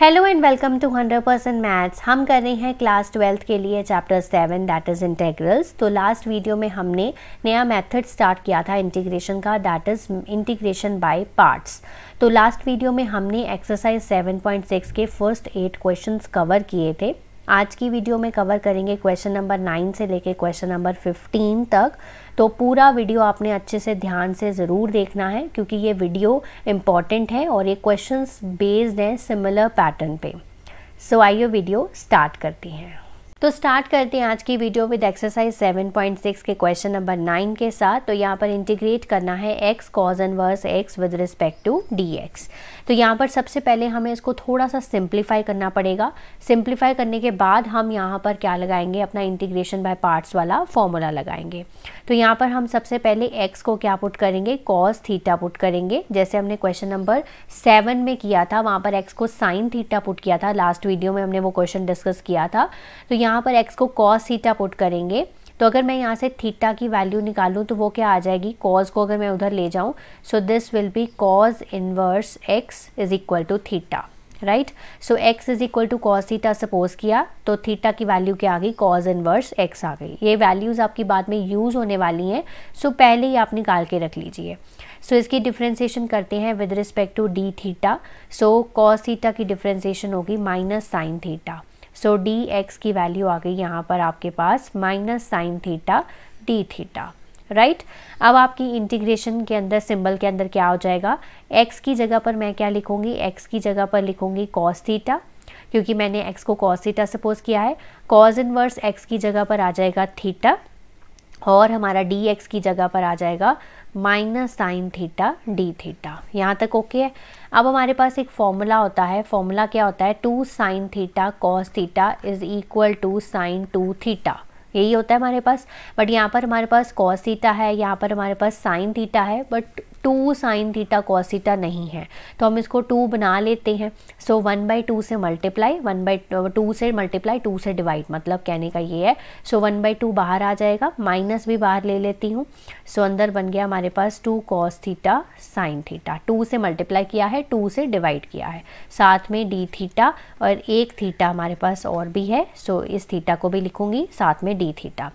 Hello and welcome to 100 percent maths हम कर रहे हैं क्लास ट्वेल्थ के लिए chapter seven that is integrals तो लास्ट वीडियो में हमने नया मेथड स्टार्ट किया था इंटीग्रेशन का that is integration by parts तो लास्ट वीडियो में हमने एक्सरसाइज 7.6 के फर्स्ट एट क्वेश्चंस कवर किए थे आज की वीडियो में कवर करेंगे क्वेश्चन नंबर नाइन से लेके क्वेश्चन नंबर फिफ्टीन तक तो पूरा वीडियो आपने अच्छे से ध्यान से ज़रूर देखना है क्योंकि ये वीडियो इम्पॉर्टेंट है और ये क्वेश्चंस बेस्ड हैं सिमिलर पैटर्न पे सो आइए वीडियो स्टार्ट करती हैं तो स्टार्ट करते हैं आज की वीडियो विद एक्सरसाइज 7.6 के क्वेश्चन नंबर 9 के साथ तो यहाँ पर इंटीग्रेट करना है x cos inverse x with respect to d x तो यहाँ पर सबसे पहले हमें इसको थोड़ा सा सिंप्लीफाई करना पड़ेगा सिंप्लीफाई करने के बाद हम यहाँ पर क्या लगाएंगे अपना इंटीग्रेशन बाय पार्ट्स वाला फॉर्मूला लगाएंगे तो यहाँ पर हम सबसे पहले एक्स को क्या पुट करेंगे कॉज थीटा पुट करेंगे जैसे हमने क्वेश्चन नंबर सेवन में किया था वहाँ पर एक्स को साइन थीटा पुट किया था लास्ट वीडियो में हमने वो क्वेश्चन डिस्कस किया था तो यहाँ यहाँ पर एक्स को कॉस थीटा पुट करेंगे तो अगर मैं यहाँ से थीटा की वैल्यू निकालूँ तो वो क्या आ जाएगी कॉज को अगर मैं उधर ले जाऊँ so this will be cos inverse x is equal to theta right so x is equal to cos theta suppose किया तो थीटा की वैल्यू क्या आ गई कॉज इनवर्स एक्स आ गई ये वैल्यूज़ आपकी बाद में यूज़ होने वाली हैं सो so पहले ही आप निकाल के रख लीजिए सो so, इसकी डिफ्रेंसीशन करते हैं with respect to d theta so cos theta की डिफ्रेंसीशन होगी minus sine theta so d x की वैल्यू आ गई यहाँ पर आपके पास minus sine theta d theta right right? अब आपकी इंटीग्रेशन के अंदर सिंबल के अंदर क्या हो जाएगा एक्स की जगह पर मैं क्या लिखूंगी एक्स की जगह पर लिखूंगी कॉस थीटा क्योंकि मैंने एक्स को कॉस थीटा सपोज किया है cos इनवर्स एक्स की जगह पर आ जाएगा थीटा और हमारा डी एक्स की जगह पर आ जाएगा minus sine theta d theta यहाँ तक ओके है अब हमारे पास एक फॉर्मूला होता है फॉर्मूला क्या होता है two sine theta cos theta is equal to sine two theta यही होता है हमारे पास बट यहाँ पर हमारे पास कॉस थीटा है यहाँ पर हमारे पास साइन थीटा है but two sine theta cos theta नहीं है तो हम इसको टू बना लेते हैं सो वन बाई टू से मल्टीप्लाई वन बाई टू से मल्टीप्लाई टू से डिवाइड मतलब कहने का ये है सो वन बाई टू बाहर आ जाएगा माइनस भी बाहर ले लेती हूँ सो so, अंदर बन गया हमारे पास two cos theta sine theta two से मल्टीप्लाई किया है टू से डिवाइड किया है साथ में डी थीटा और एक थीटा हमारे पास और भी है सो so, इस थीटा को भी लिखूँगी साथ में डी थीटा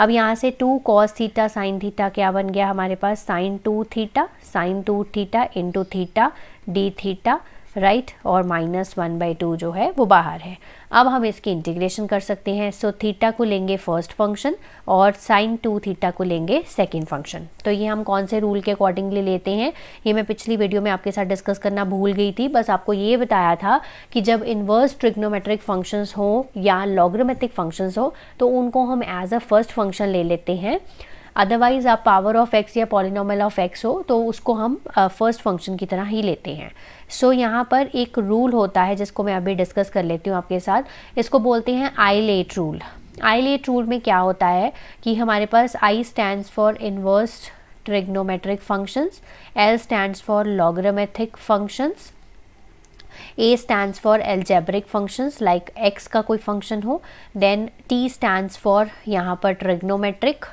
अब यहाँ से two cos theta sine theta क्या बन गया हमारे पास sine two theta sine two theta into theta d theta right right? और माइनस वन बाई टू जो है वो बाहर है अब हम इसकी इंटीग्रेशन कर सकते हैं सो so, थीटा को लेंगे फर्स्ट फंक्शन और साइन टू थीटा को लेंगे सेकेंड फंक्शन तो ये हम कौन से रूल के अकॉर्डिंगली लेते हैं ये मैं पिछली वीडियो में आपके साथ डिस्कस करना भूल गई थी बस आपको ये बताया था कि जब इन्वर्स ट्रिग्नोमेट्रिक फंक्शंस हो या लॉग्रोमेट्रिक फंक्शंस हो तो उनको हम एज अ फर्स्ट फंक्शन ले लेते हैं अदरवाइज़ आप पावर ऑफ एक्स या पॉलिनोमल ऑफ एक्स हो तो उसको हम फर्स्ट uh, फंक्शन की तरह ही लेते हैं सो so, यहाँ पर एक रूल होता है जिसको मैं अभी डिस्कस कर लेती हूँ आपके साथ इसको बोलते हैं ILATE rule ILATE rule में क्या होता है कि हमारे पास I stand for inverse trigonometric functions L stand for logarithmic functions A stand for algebraic functions like x का कोई फंक्शन हो देन टी स्टैंड फॉर यहाँ पर ट्रिग्नोमेट्रिक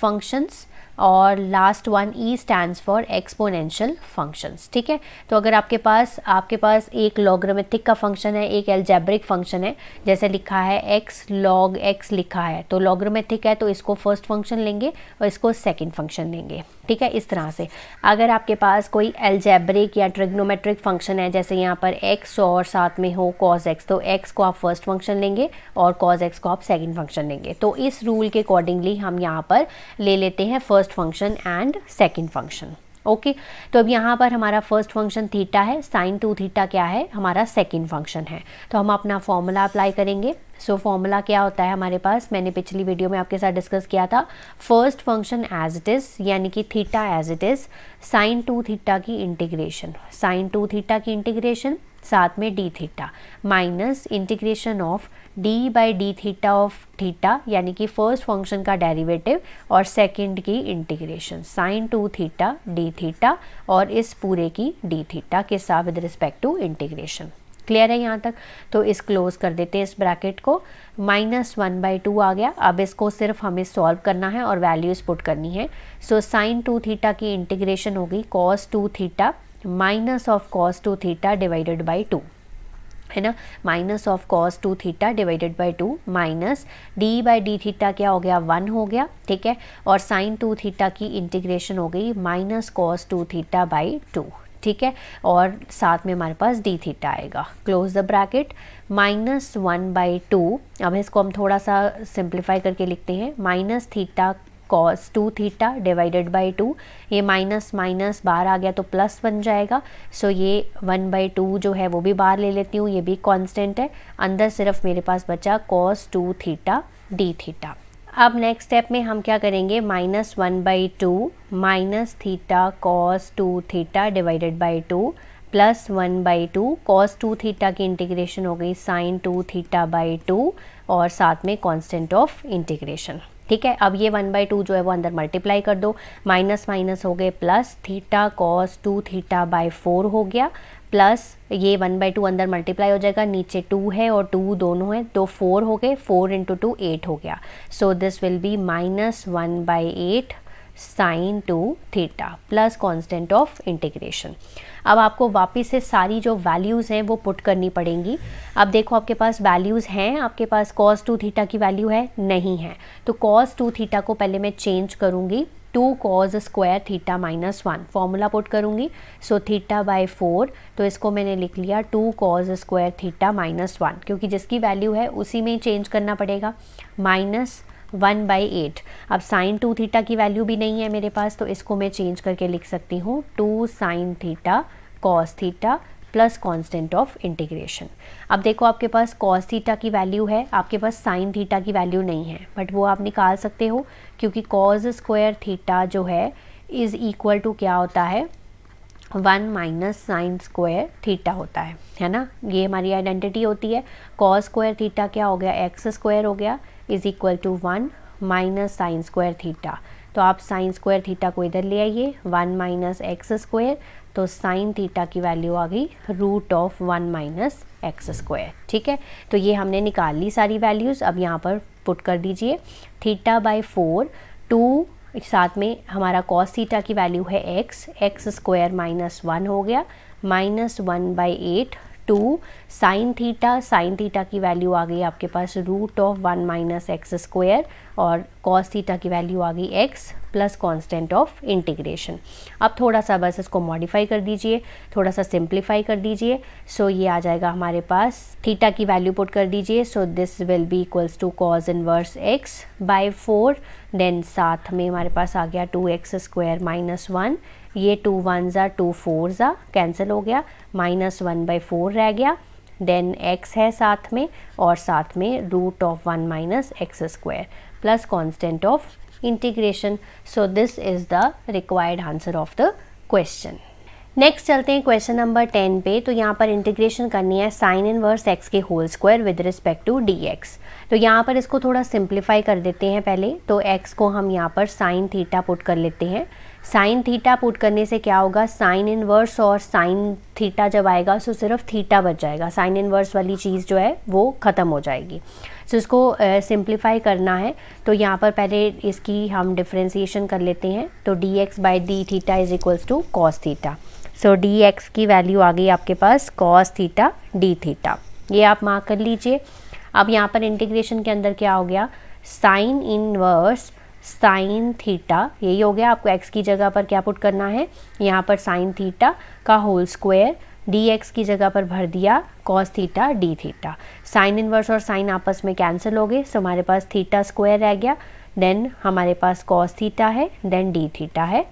फंक्शंस और last one E stand for exponential functions ठीक है तो अगर आपके पास आपके पास एक लॉग्रामेटिक का फंक्शन है एक एल्जैब्रिक फंक्शन है जैसे लिखा है एक्स लॉग एक्स लिखा है तो लॉग्रामेटिक है तो इसको फर्स्ट फंक्शन लेंगे और इसको सेकेंड फंक्शन लेंगे ठीक है इस तरह से अगर आपके पास कोई एल्जैब्रिक या ट्रिग्नोमेट्रिक फंक्शन है जैसे यहाँ पर एक्स और साथ में हो कॉज एक्स तो एक्स को आप फर्स्ट फंक्शन लेंगे और कॉज एक्स को आप सेकंड फंक्शन लेंगे तो इस रूल के अकॉर्डिंगली हम यहाँ पर ले लेते हैं first function and second function okay तो अब यहाँ पर हमारा फर्स्ट फंक्शन थीटा है साइन टू थीटा क्या है हमारा सेकेंड फंक्शन है तो हम अपना फॉर्मूला अप्लाई करेंगे सो so, फॉर्मूला क्या होता है हमारे पास मैंने पिछली वीडियो में आपके साथ डिस्कस किया था first function as it is यानी कि theta as it is sine two theta की इंटीग्रेशन साइन टू थीटा की इंटीग्रेशन साथ में d theta minus integration of d by d theta of theta यानी कि फर्स्ट फंक्शन का डेरिवेटिव और सेकंड की integration sine two theta d theta और इस पूरे की डी थीटा के साथ with respect to integration clear है यहाँ तक तो इस क्लोज कर देते हैं इस ब्रैकेट को माइनस वन बाई टू आ गया अब इसको सिर्फ हमें सॉल्व करना है और वैल्यूज़ पुट करनी है सो साइन टू थीटा की इंटीग्रेशन होगी cos two theta minus of cos two theta divided by two है ना minus of cos two theta divided by two minus d by d theta क्या हो गया one हो गया ठीक है और साइन टू थीटा की इंटीग्रेशन हो गई minus cos two theta by two ठीक है और साथ में हमारे पास डी थीटा आएगा close the bracket minus one by two अब इसको हम थोड़ा सा सिंप्लीफाई करके लिखते हैं minus theta cos two theta divided by two ये माइनस माइनस बार आ गया तो प्लस बन जाएगा सो ये वन बाई टू जो है वो भी बार ले लेती हूँ ये भी कांस्टेंट है अंदर सिर्फ मेरे पास बचा cos two theta d theta अब नेक्स्ट स्टेप में हम क्या करेंगे minus one by two minus theta cos two theta divided by two plus one by two cos two theta की इंटीग्रेशन हो गई sine two theta by two और साथ में कांस्टेंट ऑफ इंटीग्रेशन ठीक है अब ये वन बाई टू जो है वो अंदर मल्टीप्लाई कर दो माइनस माइनस हो गए plus theta cos two theta by four हो गया प्लस ये वन बाई टू अंदर मल्टीप्लाई हो जाएगा नीचे टू है और टू दोनों है तो फोर हो गए फोर इंटू टू एट हो गया so this will be minus one by eight sine two theta plus constant of integration अब आपको वापस से सारी जो वैल्यूज़ हैं वो पुट करनी पड़ेंगी अब देखो आपके पास वैल्यूज़ हैं आपके पास कॉस टू थीटा की वैल्यू है नहीं है तो कॉस टू थीटा को पहले मैं चेंज करूँगी two cos square theta minus one formula put करूँगी सो थीटा बाय फोर तो इसको मैंने लिख लिया two cos square theta minus one क्योंकि जिसकी वैल्यू है उसी में ही चेंज करना पड़ेगा माइनस वन बाई एट अब साइन टू थीटा की वैल्यू भी नहीं है मेरे पास तो इसको मैं चेंज करके लिख सकती हूँ two sine theta cos theta plus constant of integration अब देखो आपके पास कॉस थीटा की वैल्यू है आपके पास साइन थीटा की वैल्यू नहीं है बट वो आप निकाल सकते हो क्योंकि कॉज स्क्वायर थीटा जो है इज़ इक्वल टू क्या होता है one minus sine square theta होता है है ना ये हमारी आइडेंटिटी होती है कॉस स्क्वायर थीटा क्या हो गया एक्स स्क्वायर हो गया is equal to one minus sine square theta तो आप साइन स्क्वायर थीटा को इधर ले आइए वन माइनस एक्स स्क्वायर तो साइन थीटा की वैल्यू आ गई root of one minus x square ठीक है तो ये हमने निकाल ली सारी वैल्यूज़ अब यहाँ पर पुट कर दीजिए थीटा बाय फोर टू साथ में हमारा कॉस थीटा की वैल्यू है x x square minus one हो गया minus one by eight two sine theta sine theta की वैल्यू आ गई आपके पास root of one minus x square और कॉस थीटा की वैल्यू आ गई x plus constant of integration अब थोड़ा सा बस इसको मॉडिफाई कर दीजिए थोड़ा सा सिंप्लीफाई कर दीजिए सो so ये आ जाएगा हमारे पास थीटा की वैल्यू पुट कर दीजिए so this will be equals to cos inverse x by four then साथ में हमारे पास आ गया two x square minus one ये टू वन ज़ा टू फोर ज़ा कैंसिल हो गया माइनस वन बाई फोर रह गया देन एक्स है साथ में और साथ में root of one minus x square plus constant of integration so this is the required answer of the question next चलते हैं क्वेश्चन नंबर टेन पे तो यहाँ पर इंटीग्रेशन करनी है साइन इन वर्स एक्स के whole square with respect to d x तो यहाँ पर इसको थोड़ा सिंप्लीफाई कर देते हैं पहले तो एक्स को हम यहाँ पर साइन थीटा पुट कर लेते हैं साइन थीटा पुट करने से क्या होगा साइन इनवर्स और साइन थीटा जब आएगा सो सिर्फ थीटा बच जाएगा साइन इनवर्स वाली चीज़ जो है वो ख़त्म हो जाएगी सो so, इसको सिंप्लीफाई uh, करना है तो यहाँ पर पहले इसकी हम डिफ्रेंसीशन कर लेते हैं तो d x by d theta is equals to cos theta so d x की वैल्यू आ गई आपके पास कॉस थीटा डी थीटा ये आप मार्क कर लीजिए अब यहाँ पर इंटीग्रेशन के अंदर क्या हो गया साइन इनवर्स वर्स साइन थीटा यही हो गया आपको एक्स की जगह पर क्या पुट करना है यहाँ पर साइन थीटा का होल स्क्वायर डी एक्स की जगह पर भर दिया cos theta d theta sine inverse और साइन आपस में कैंसिल हो गए सो हमारे पास थीटा स्क्वायर रह गया देन हमारे पास कॉस थीटा है देन डी थीटा है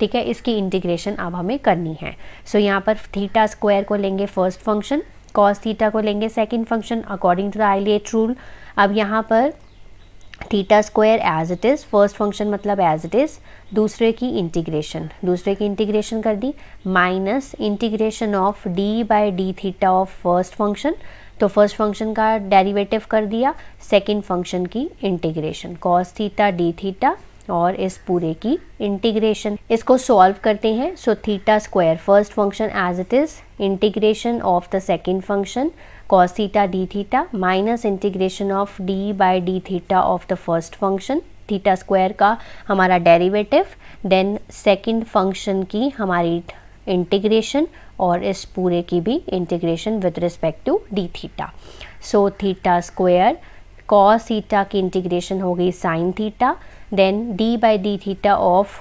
ठीक है इसकी इंटीग्रेशन अब हमें करनी है सो so, यहाँ पर थीटा स्क्वायर को लेंगे फर्स्ट फंक्शन कॉस थीटा को लेंगे second function according to the ILATE rule अब यहाँ पर theta square as it is first function मतलब एज इट इज़ दूसरे की इंटीग्रेशन दूसरे की इंटीग्रेशन कर दी minus integration of d by d theta of first function तो फर्स्ट फंक्शन का डेरिवेटिव कर दिया सेकंड फंक्शन की integration cos theta d theta और इस पूरे की इंटीग्रेशन इसको सॉल्व करते हैं so theta square first function as it is integration of the second function cos theta d theta minus integration of d by d theta of the first function theta square का हमारा derivative then second function की हमारी integration और इस पूरे की भी integration with respect to d theta so theta square cos theta की integration हो गई sin theta then d by d theta of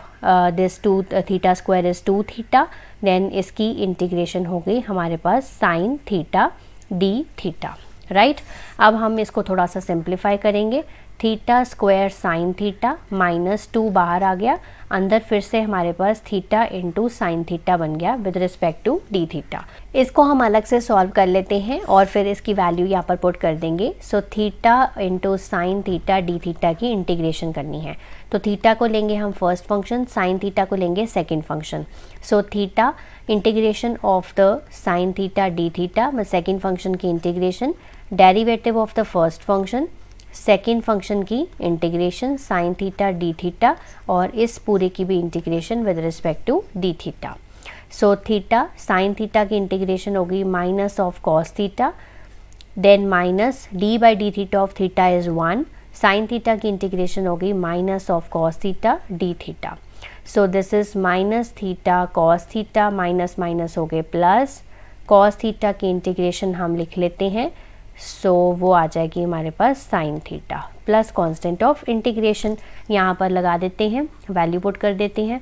this two theta square is two theta then इसकी इंटीग्रेशन हो गई हमारे पास sine theta d theta right अब हम इसको थोड़ा सा सिंप्लीफाई करेंगे theta square sine theta minus two बाहर आ गया अंदर फिर से हमारे पास थीटा इंटू साइन थीटा बन गया with respect to d theta इसको हम अलग से सॉल्व कर लेते हैं और फिर इसकी वैल्यू यहाँ पर पुट कर देंगे so theta into sine theta d theta की इंटीग्रेशन करनी है तो थीटा को लेंगे हम फर्स्ट फंक्शन साइन थीटा को लेंगे second function so theta integration of the sine theta d theta second function की integration derivative of the first function second function की integration sine theta d theta और इस पूरे की भी integration with respect to d theta so theta sine theta की integration होगी minus of cos theta then minus d by d theta of theta is one sine theta की integration होगी minus of cos theta d theta so this is minus theta cos theta minus minus हो गए plus cos theta की integration हम लिख लेते हैं सो so, वो आ जाएगी हमारे पास sine theta plus constant of integration यहाँ पर लगा देते हैं वैल्यू पुट कर देते हैं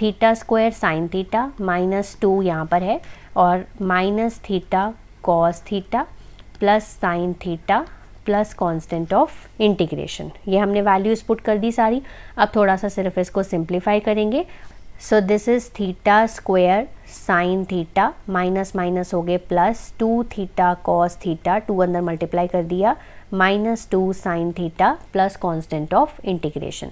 theta square sine theta minus two यहाँ पर है और minus theta cos theta plus sine theta plus constant of integration ये हमने वैल्यूज़ पुट कर दी सारी अब थोड़ा सा सिर्फ इसको सिंप्लीफाई करेंगे so this is theta square sine theta minus minus हो गए plus two theta cos theta two अंदर मल्टीप्लाई कर दिया minus two sine theta plus constant of integration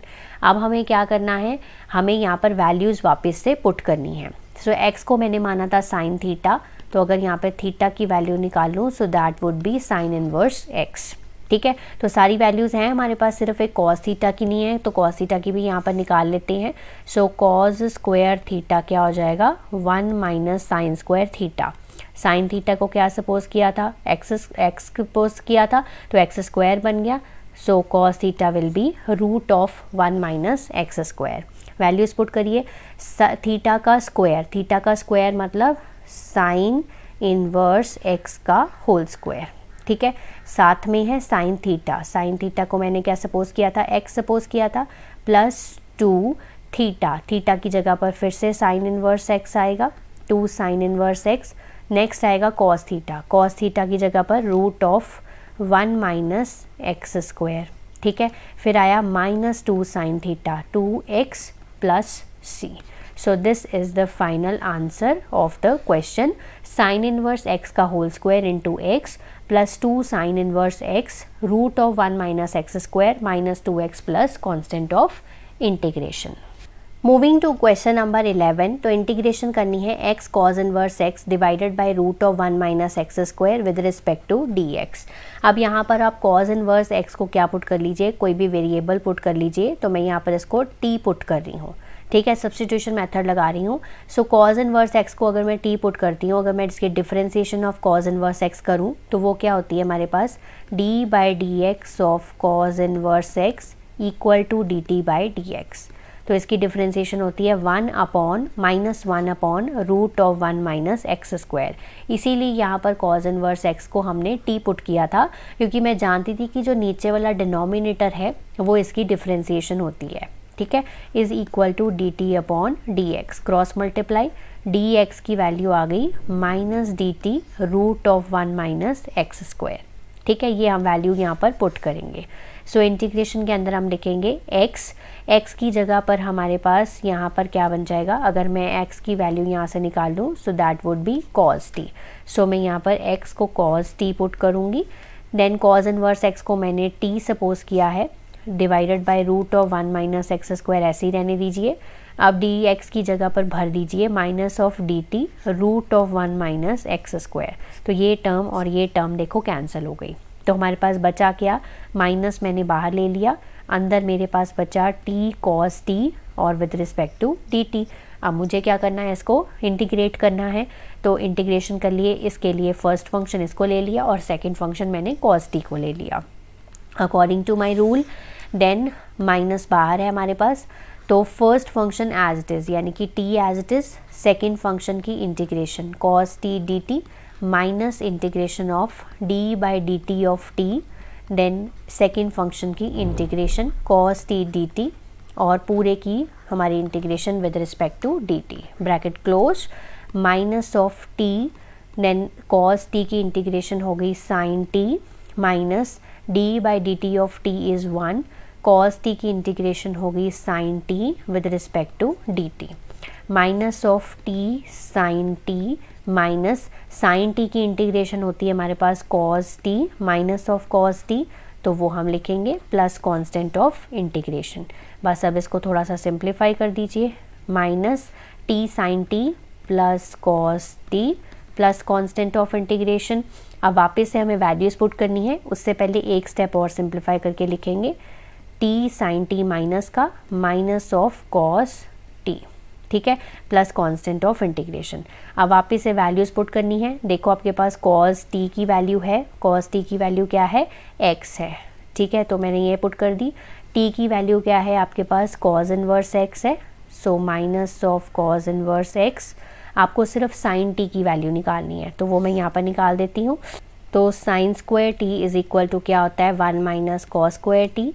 अब हमें क्या करना है हमें यहाँ पर वैल्यूज़ वापस से पुट करनी है सो so, एक्स को मैंने माना था साइन थीटा तो अगर यहाँ पर थीटा की वैल्यू निकाल लूँ so that would be sine inverse x ठीक है तो सारी वैल्यूज़ हैं हमारे पास सिर्फ एक कॉस थीटा की नहीं है तो कॉस थीटा की भी यहाँ पर निकाल लेते हैं सो कॉज स्क्वायर थीटा क्या हो जाएगा one minus sine square theta sine theta को क्या सपोज किया था एक्स एक्स सपोज किया था तो एक्स स्क्वायर बन गया so cos theta will be root of one minus x square values put करिए थीटा का स्क्वायर थीटा का स्क्वायर मतलब साइन इनवर्स एक्स का होल स्क्वायर ठीक है साथ में है साइन थीटा साइन थीटा को मैंने क्या सपोज किया था एक्स सपोज किया था प्लस टू थीटा थीटा की जगह पर फिर से साइन इनवर्स एक्स आएगा two sine inverse x next आएगा कॉस थीटा कॉस थीटा की जगह पर root of one minus x square ठीक है फिर आया minus two sine theta two x plus c so this is the final answer of the question sine inverse x का whole square into x plus two sine inverse x root of one minus x square minus two x plus constant of integration moving to question number eleven तो integration करनी है x cos inverse x divided by root of one minus x square with respect to d x अब यहाँ पर आप cause inverse x को क्या put कर लीजिए कोई भी वेरिएबल पुट कर लीजिए तो मैं यहाँ पर इसको टी पुट कर रही हूँ ठीक है सब्सटीट्यूशन मेथड लगा रही हूँ so cos inverse x को अगर मैं टी पुट करती हूँ अगर मैं इसके differentiation of cos inverse x करूँ तो वो क्या होती है हमारे पास d by d x of cos inverse x equal to d t by d x तो इसकी डिफ्रेंसीशन होती है one upon minus one upon root of one minus x square इसीलिए यहाँ पर कॉज एंड वर्स एक्स को हमने T put किया था क्योंकि मैं जानती थी कि जो नीचे वाला डिनोमिनेटर है वो इसकी डिफ्रेंसीशन होती है ठीक है is equal to d t upon d x cross multiply d x की वैल्यू आ गई minus d t root of one minus x square ठीक है ये हम वैल्यू यहाँ पर पुट करेंगे सो so, इंटीग्रेशन के अंदर हम लिखेंगे x x की जगह पर हमारे पास यहाँ पर क्या बन जाएगा अगर मैं x की वैल्यू यहाँ से निकाल लूँ so that would be cos t so so, मैं यहाँ पर x को cos t पुट करूँगी देन cos इनवर्स x को मैंने t सपोज किया है divided by root of one minus x square ऐसे ही रहने दीजिए अब डी एक्स की जगह पर भर दीजिए minus of d t root of one minus x square तो ये टर्म और ये टर्म देखो कैंसिल हो गई तो हमारे पास बचा क्या माइनस मैंने बाहर ले लिया अंदर मेरे पास बचा टी कॉस टी और with respect to d t अब मुझे क्या करना है इसको इंटीग्रेट करना है तो इंटीग्रेशन कर लिए इसके लिए फर्स्ट फंक्शन इसको ले लिया और सेकेंड फंक्शन मैंने कॉस टी को ले लिया according to my rule then minus बाहर है हमारे पास तो first function as it is यानी कि t as it is second function की integration cos t d t minus integration of d by d t of t then second function की integration cos t d t और पूरे की हमारी integration with respect to d T bracket close minus of t then cos t की integration हो गई sine t minus d by d t of t is one cos t की integration होगी sine t with respect to d t minus of t sine t minus sine t की integration होती है हमारे पास cos t minus of cos t तो वो हम लिखेंगे प्लस कांस्टेंट ऑफ इंटीग्रेशन बस अब इसको थोड़ा सा सिंप्लीफाई कर दीजिए minus t sine t plus cos t plus constant of integration अब वापस से हमें वैल्यूज़ पुट करनी है उससे पहले एक स्टेप और सिंप्लीफाई करके लिखेंगे टी साइन टी माइनस का माइनस ऑफ कॉस टी ठीक है प्लस कांस्टेंट ऑफ इंटीग्रेशन अब आप इसे वैल्यूज पुट करनी है देखो आपके पास कॉस टी की वैल्यू है कॉस टी की वैल्यू क्या है एक्स है ठीक है तो मैंने ये पुट कर दी टी की वैल्यू क्या है आपके पास कॉज इनवर्स एक्स है so minus of cos inverse x आपको सिर्फ साइन टी की वैल्यू निकालनी है तो वो मैं यहाँ पर निकाल देती हूँ तो sine square t is equal to क्या होता है one minus cos square t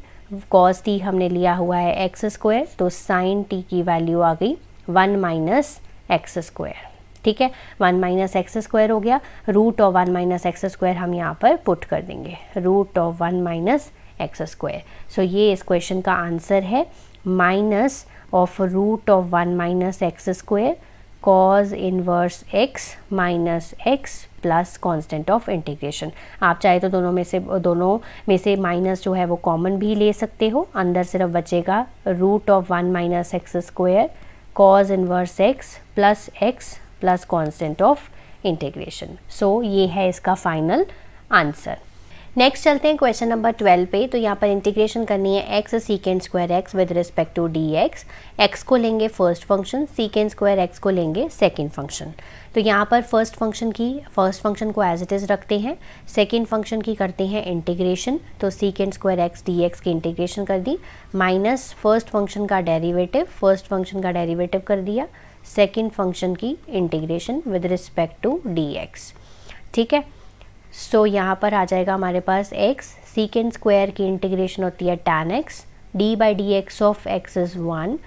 cos t हमने लिया हुआ है एक्स स्क्वायर तो साइन टी की वैल्यू आ गई वन माइनस एक्स स्क्वायर ठीक है वन माइनस एक्स स्क्वायर हो गया root of one minus x square हम यहाँ पर पुट कर देंगे root of one minus x square so ये इस क्वेश्चन का आंसर है minus of root of one minus x square cos inverse x minus x plus constant of integration आप चाहे तो दोनों में से दोनों में से माइनस जो है वो कॉमन भी ले सकते हो अंदर सिर्फ बचेगा root of one minus x square cos inverse x plus x plus constant of integration so ये है इसका फाइनल आंसर नेक्स्ट चलते हैं क्वेश्चन नंबर ट्वेल्व पे तो यहाँ पर इंटीग्रेशन करनी है x secant square x with respect to d x x को लेंगे first function secant square x को लेंगे सेकेंड फंक्शन तो यहाँ पर फर्स्ट फंक्शन की फर्स्ट फंक्शन को एज इट इज़ रखते हैं सेकेंड फंक्शन की करते हैं इंटीग्रेशन तो secant square x d x की इंटीग्रेशन कर दी माइनस फर्स्ट फंक्शन का डेरीवेटिव फर्स्ट फंक्शन का डेरीवेटिव कर दिया सेकेंड फंक्शन की integration with respect to d x ठीक है सो so, यहाँ पर आ जाएगा हमारे पास x सीकेंड स्क्वायर की इंटीग्रेशन होती है tan x d by d x of x is one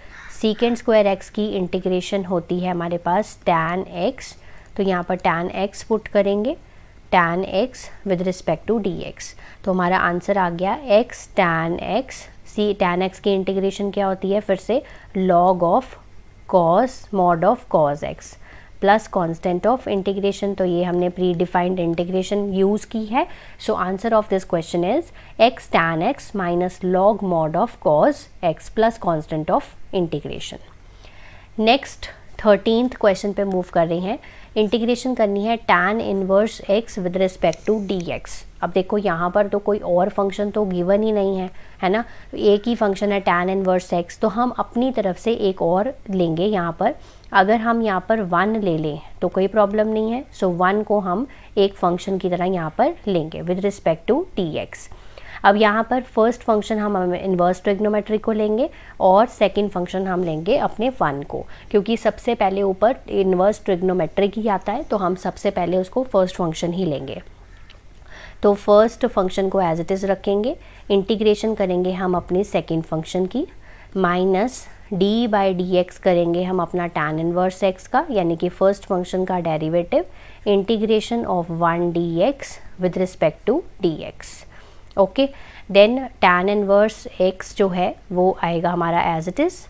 secant square x की इंटीग्रेशन होती है हमारे पास tan x तो यहाँ पर tan x पुट करेंगे tan x with respect to d x तो हमारा आंसर आ गया x tan x c tan x की इंटीग्रेशन क्या होती है फिर से log of cos mod of cos x plus constant of integration तो ये हमने प्री डिफाइंड इंटीग्रेशन यूज़ की है so answer of this question is x tan x minus log mod of cos x plus constant of integration next thirteenth question पे move कर रहे हैं integration करनी है tan inverse x with respect to d x अब देखो यहाँ पर तो कोई और फंक्शन तो गिवन ही नहीं है है ना तो एक ही फंक्शन है टैन इनवर्स एक्स तो हम अपनी तरफ से एक और लेंगे यहाँ पर अगर हम यहाँ पर वन ले लें तो कोई प्रॉब्लम नहीं है सो so, वन को हम एक फंक्शन की तरह यहाँ पर लेंगे with respect to d x अब यहाँ पर फर्स्ट फंक्शन हम इन्वर्स ट्रिग्नोमेट्री को लेंगे और सेकंड फंक्शन हम लेंगे अपने वन को क्योंकि सबसे पहले ऊपर इन्वर्स ट्रिग्नोमेट्रिक ही आता है तो हम सबसे पहले उसको फर्स्ट फंक्शन ही लेंगे तो फर्स्ट फंक्शन को एज इट इज़ रखेंगे इंटीग्रेशन करेंगे हम अपने सेकेंड फंक्शन की minus d by d x करेंगे हम अपना टैन इनवर्स एक्स का यानी कि फर्स्ट फंक्शन का derivative integration of one d x with respect to d x okay then tan inverse x जो है वो आएगा हमारा एज इट इज़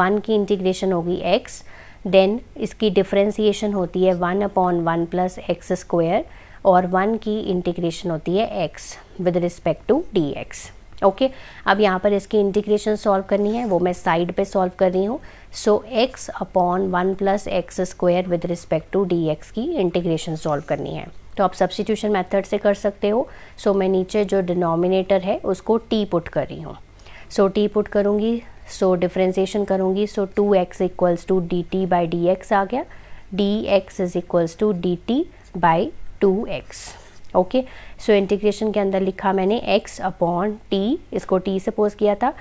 वन की इंटीग्रेशन होगी एक्स देन इसकी डिफ्रेंसीशन होती है one upon one plus x square और वन की इंटीग्रेशन होती है x with respect to d x okay okay? अब यहाँ पर इसकी इंटीग्रेशन सॉल्व करनी है वो मैं साइड पे सॉल्व कर रही हूँ so x upon one plus x square with respect to d x की इंटीग्रेशन सॉल्व करनी है तो आप सब्सिट्यूशन मेथड से कर सकते हो सो so, मैं नीचे जो डिनोमिनेटर है उसको टी पुट कर रही हूँ सो टी पुट करूँगी सो डिफ्रेंसीशन करूँगी so two x equals to d t by d x आ गया d x is equals to d t by two x okay so integration के अंदर लिखा मैंने x अपॉन टी इसको t suppose किया था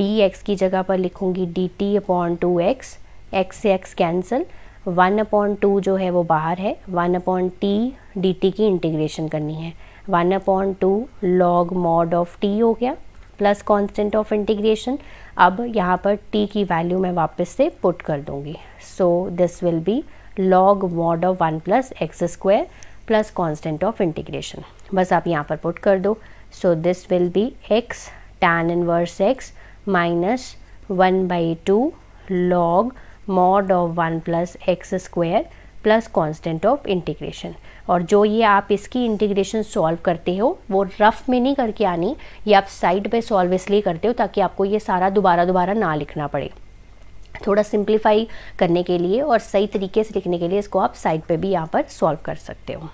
dx की जगह पर लिखूंगी d t upon two x x से x cancel one upon two जो है वो बाहर है one upon t d t की इंटीग्रेशन करनी है one upon two log mod of t हो गया प्लस कॉन्स्टेंट ऑफ इंटीग्रेशन अब यहाँ पर टी की वैल्यू मैं वापस से पुट कर दूंगी so this will be log mod of one plus x square plus constant of integration बस आप यहाँ पर पुट कर दो so this will be x tan inverse x minus one by two log mod of one plus x square plus constant of integration और जो ये आप इसकी इंटीग्रेशन सॉल्व करते हो वो रफ में नहीं करके आनी ये आप साइड पे सॉल्व इसलिए करते हो ताकि आपको ये सारा दोबारा दोबारा ना लिखना पड़े थोड़ा सिंप्लीफाई करने के लिए और सही तरीके से लिखने के लिए इसको आप साइड पे भी यहाँ पर सॉल्व कर सकते हो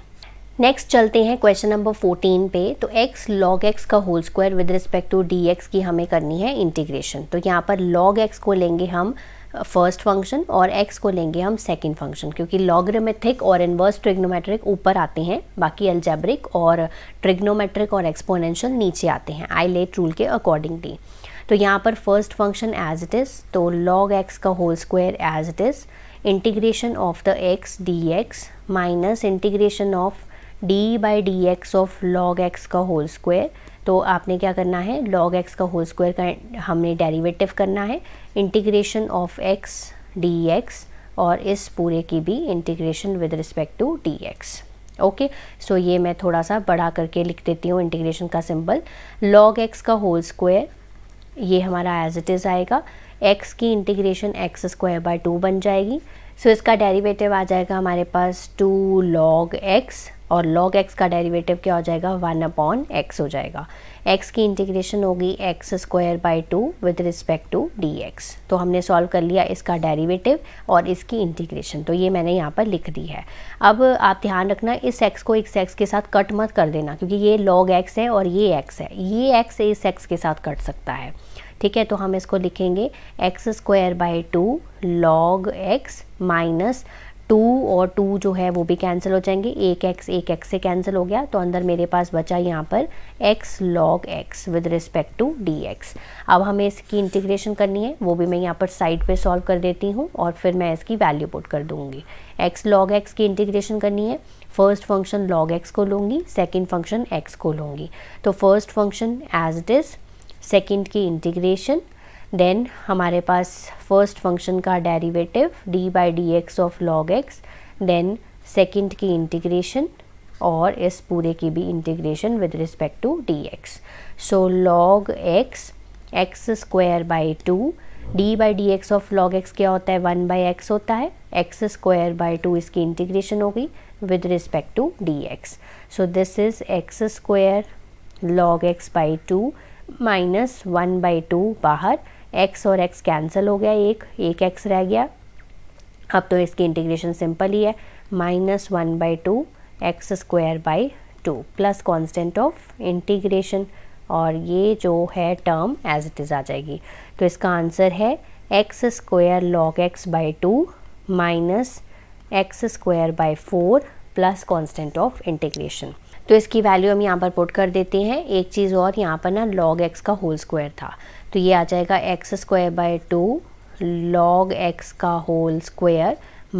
नेक्स्ट चलते हैं क्वेश्चन नंबर 14 पे तो x log x का whole square with respect to d की हमें करनी है इंटीग्रेशन तो यहाँ पर log x को लेंगे हम फर्स्ट uh, फंक्शन और x को लेंगे हम सेकेंड फंक्शन क्योंकि लॉगरिथमिक और इन्वर्स ट्रिग्नोमेट्रिक ऊपर आते हैं बाकी अल्जैब्रिक और ट्रिग्नोमेट्रिक और एक्सपोनेंशियल नीचे आते हैं आई लेट रूल के अकॉर्डिंगली तो यहाँ पर first function as it is तो लॉग एक्स का whole square as it is integration of the x d x minus integration of d by d x of log x का whole square तो आपने क्या करना है लॉग एक्स का whole square का हमने डेरिवेटिव करना है integration of x d x और इस पूरे की भी integration with respect to d x okay so ये मैं थोड़ा सा बढ़ा करके लिख देती हूँ इंटीग्रेशन का सिंबल लॉग एक्स का होल स्क्वायर ये हमारा एज इट इज़ आएगा x की integration x square by two बन जाएगी सो so, इसका डेरिवेटिव आ जाएगा हमारे पास टू लॉग x और log x का डेरिवेटिव क्या हो जाएगा वन अपॉन एक्स हो जाएगा x की इंटीग्रेशन होगी x square by two with respect to d तो हमने सॉल्व कर लिया इसका डेरिवेटिव और इसकी इंटीग्रेशन तो ये मैंने यहाँ पर लिख दी है अब आप ध्यान रखना इस x को इस x के साथ कट मत कर देना क्योंकि ये log x है और ये x है ये x इस x के साथ कट सकता है ठीक है तो हम इसको लिखेंगे x square by two log x minus two और टू जो है वो भी कैंसिल हो जाएंगे एक एक्स एक एक्स से कैंसिल हो गया तो अंदर मेरे पास बचा यहाँ पर x log x with respect to d x अब हमें इसकी इंटीग्रेशन करनी है वो भी मैं यहाँ पर साइड पे सॉल्व कर देती हूँ और फिर मैं इसकी वैल्यू पुट कर दूँगी एक्स लॉग एक्स की इंटीग्रेशन करनी है फर्स्ट फंक्शन लॉग एक्स को लूँगी सेकेंड फंक्शन एक्स को लूँगी तो first function as it is second की इंटीग्रेशन देन हमारे पास फर्स्ट फंक्शन का derivative d by d x of log x then second की इंटीग्रेशन और इस पूरे की भी integration with respect to d x so log x x square by two d by d x of log x क्या होता है one by x होता है एक्स स्क्वायर बाई टू इसकी इंटीग्रेशन होगी with respect to d x so this is x square log x by two minus one by two बाहर x और x cancel हो गया एक एक एक्स रह गया अब तो इसकी इंटीग्रेशन सिंपल ही है minus one by two x square by two plus constant of integration और ये जो है टर्म एज इट इज़ आ जाएगी तो इसका आंसर है x square log x by two minus x square by four plus constant of integration तो इसकी वैल्यू हम यहाँ पर पुट कर देते हैं एक चीज़ और यहाँ पर ना लॉग एक्स का होल स्क्वायर था तो ये आ जाएगा x square by two log x का होल स्क्वायर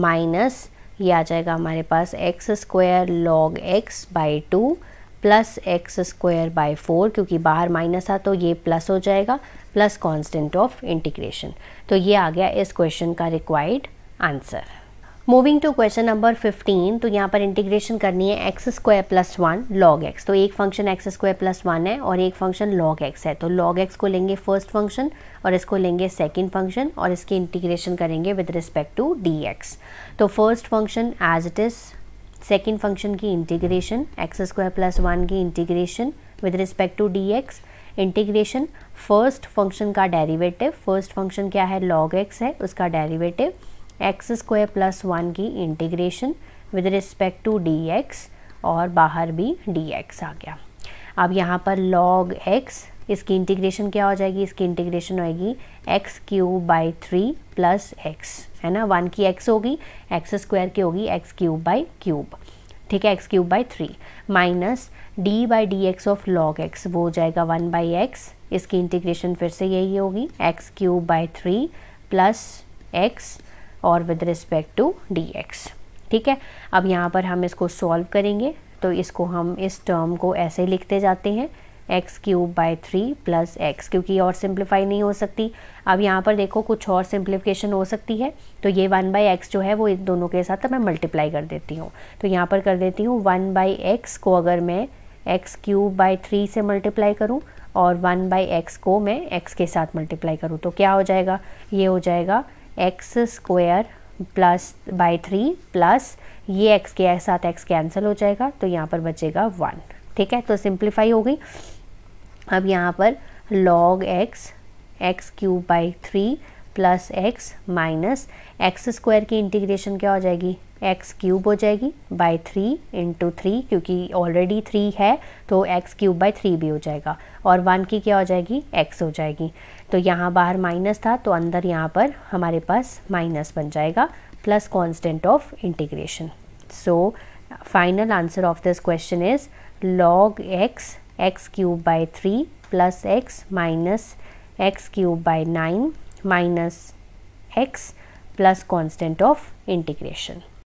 माइनस ये आ जाएगा हमारे पास x square log x by two plus x square by four क्योंकि बाहर माइनस था तो ये प्लस हो जाएगा प्लस कांस्टेंट ऑफ इंटीग्रेशन तो ये आ गया इस क्वेश्चन का required answer moving to question number 15 तो यहाँ पर इंटीग्रेशन करनी है x square plus one log x तो एक function x square plus one है और एक फंक्शन लॉग एक्स है तो लॉग एक्स को लेंगे फर्स्ट फंक्शन और इसको लेंगे सेकंड फंक्शन और इसकी इंटीग्रेशन करेंगे with respect to d x तो first function as it is second function की integration x square plus one की integration with respect to d x integration first function का डेरिवेटिव फर्स्ट फंक्शन क्या है log x है उसका derivative x square plus one की integration with respect to d x और बाहर भी डी एक्स आ गया अब यहाँ पर लॉग एक्स इसकी इंटीग्रेशन क्या हो जाएगी इसकी इंटीग्रेशन होएगी x cube by three plus x है ना वन की एक्स होगी एक्स स्क्वायर की होगी एक्स क्यूब बाई क्यूब ठीक है x cube by three minus d by d x of log x वो हो जाएगा वन बाई एक्स इसकी इंटीग्रेशन फिर से यही होगी x cube by three plus x और विद रिस्पेक्ट टू डी ठीक है अब यहाँ पर हम इसको सॉल्व करेंगे तो इसको हम इस टर्म को ऐसे लिखते जाते हैं x cube by three plus x क्योंकि और सिंप्लीफाई नहीं हो सकती अब यहाँ पर देखो कुछ और सिंप्लीफिकेशन हो सकती है तो ये वन बाई एक्स जो है वो इन दोनों के साथ मैं मल्टीप्लाई कर देती हूँ तो यहाँ पर कर देती हूँ वन बाई एक्स को अगर मैं एक्स क्यूब बाई थ्री से मल्टीप्लाई करूँ और वन बाई एक्स को मैं एक्स के साथ मल्टीप्लाई करूँ तो क्या हो जाएगा ये हो जाएगा x square plus by three plus ये एक्स के साथ एक्स कैंसिल हो जाएगा तो यहाँ पर बचेगा वन ठीक है तो सिंप्लीफाई हो गई अब यहाँ पर log x x cube by three plus x minus x square की इंटीग्रेशन क्या हो जाएगी एक्स क्यूब हो जाएगी बाय थ्री इंटू थ्री क्योंकि ऑलरेडी थ्री है तो एक्स क्यूब बाय थ्री भी हो जाएगा और वन की क्या हो जाएगी एक्स हो जाएगी तो यहाँ बाहर माइनस था तो अंदर यहाँ पर हमारे पास माइनस बन जाएगा plus constant of integration so final answer of this question is log x x cube by three plus x minus x cube by nine minus x plus constant of integration